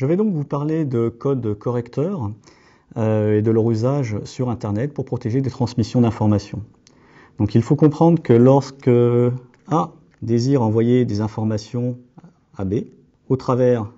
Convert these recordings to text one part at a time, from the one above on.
Je vais donc vous parler de codes correcteurs euh, et de leur usage sur Internet pour protéger des transmissions d'informations. Donc il faut comprendre que lorsque A désire envoyer des informations à B au travers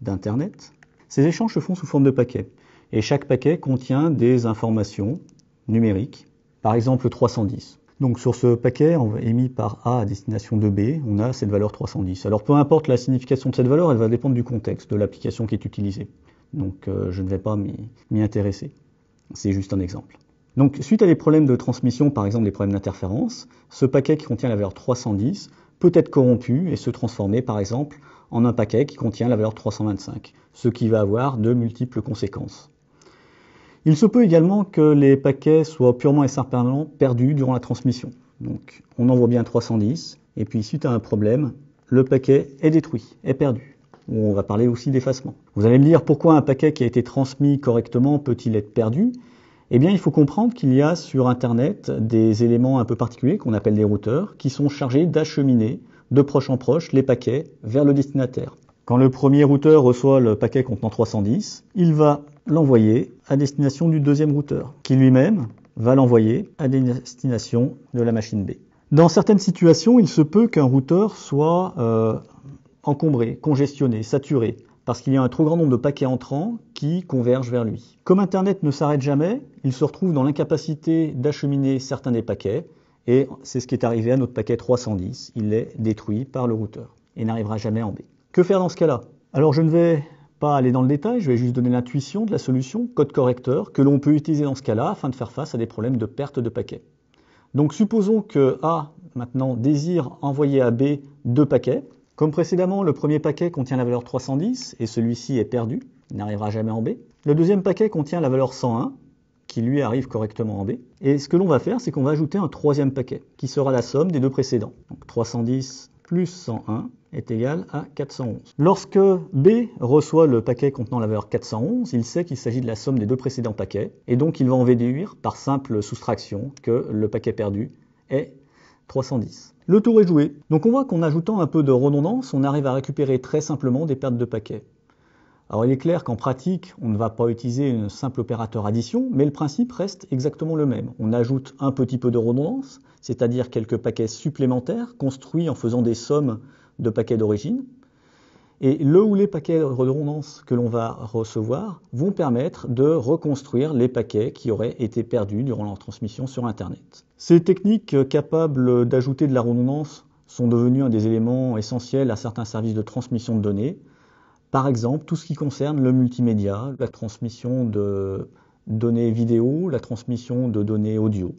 d'Internet, ces échanges se font sous forme de paquets. Et chaque paquet contient des informations numériques, par exemple 310. Donc sur ce paquet émis par A à destination de B, on a cette valeur 310. Alors peu importe la signification de cette valeur, elle va dépendre du contexte, de l'application qui est utilisée. Donc euh, je ne vais pas m'y intéresser. C'est juste un exemple. Donc suite à des problèmes de transmission, par exemple des problèmes d'interférence, ce paquet qui contient la valeur 310 peut être corrompu et se transformer par exemple en un paquet qui contient la valeur 325, ce qui va avoir de multiples conséquences. Il se peut également que les paquets soient purement et simplement perdus durant la transmission. Donc on envoie bien 310, et puis suite à un problème, le paquet est détruit, est perdu. On va parler aussi d'effacement. Vous allez me dire pourquoi un paquet qui a été transmis correctement peut-il être perdu Eh bien, il faut comprendre qu'il y a sur Internet des éléments un peu particuliers qu'on appelle des routeurs qui sont chargés d'acheminer de proche en proche les paquets vers le destinataire. Quand le premier routeur reçoit le paquet contenant 310, il va l'envoyer à destination du deuxième routeur, qui lui-même va l'envoyer à destination de la machine B. Dans certaines situations, il se peut qu'un routeur soit euh, encombré, congestionné, saturé, parce qu'il y a un trop grand nombre de paquets entrants qui convergent vers lui. Comme Internet ne s'arrête jamais, il se retrouve dans l'incapacité d'acheminer certains des paquets, et c'est ce qui est arrivé à notre paquet 310. Il est détruit par le routeur et n'arrivera jamais en B. Que faire dans ce cas-là Alors je ne vais aller dans le détail, je vais juste donner l'intuition de la solution, code correcteur, que l'on peut utiliser dans ce cas-là afin de faire face à des problèmes de perte de paquets. Donc supposons que A maintenant désire envoyer à B deux paquets. Comme précédemment, le premier paquet contient la valeur 310 et celui-ci est perdu, il n'arrivera jamais en B. Le deuxième paquet contient la valeur 101 qui lui arrive correctement en B. Et ce que l'on va faire, c'est qu'on va ajouter un troisième paquet qui sera la somme des deux précédents. Donc 310 plus 101 est égal à 411. Lorsque B reçoit le paquet contenant la valeur 411, il sait qu'il s'agit de la somme des deux précédents paquets, et donc il va en déduire par simple soustraction que le paquet perdu est 310. Le tour est joué. Donc on voit qu'en ajoutant un peu de redondance, on arrive à récupérer très simplement des pertes de paquets. Alors il est clair qu'en pratique, on ne va pas utiliser un simple opérateur addition, mais le principe reste exactement le même. On ajoute un petit peu de redondance, c'est-à-dire quelques paquets supplémentaires construits en faisant des sommes de paquets d'origine. Et le ou les paquets de redondance que l'on va recevoir vont permettre de reconstruire les paquets qui auraient été perdus durant leur transmission sur Internet. Ces techniques capables d'ajouter de la redondance sont devenues un des éléments essentiels à certains services de transmission de données, par exemple, tout ce qui concerne le multimédia, la transmission de données vidéo, la transmission de données audio.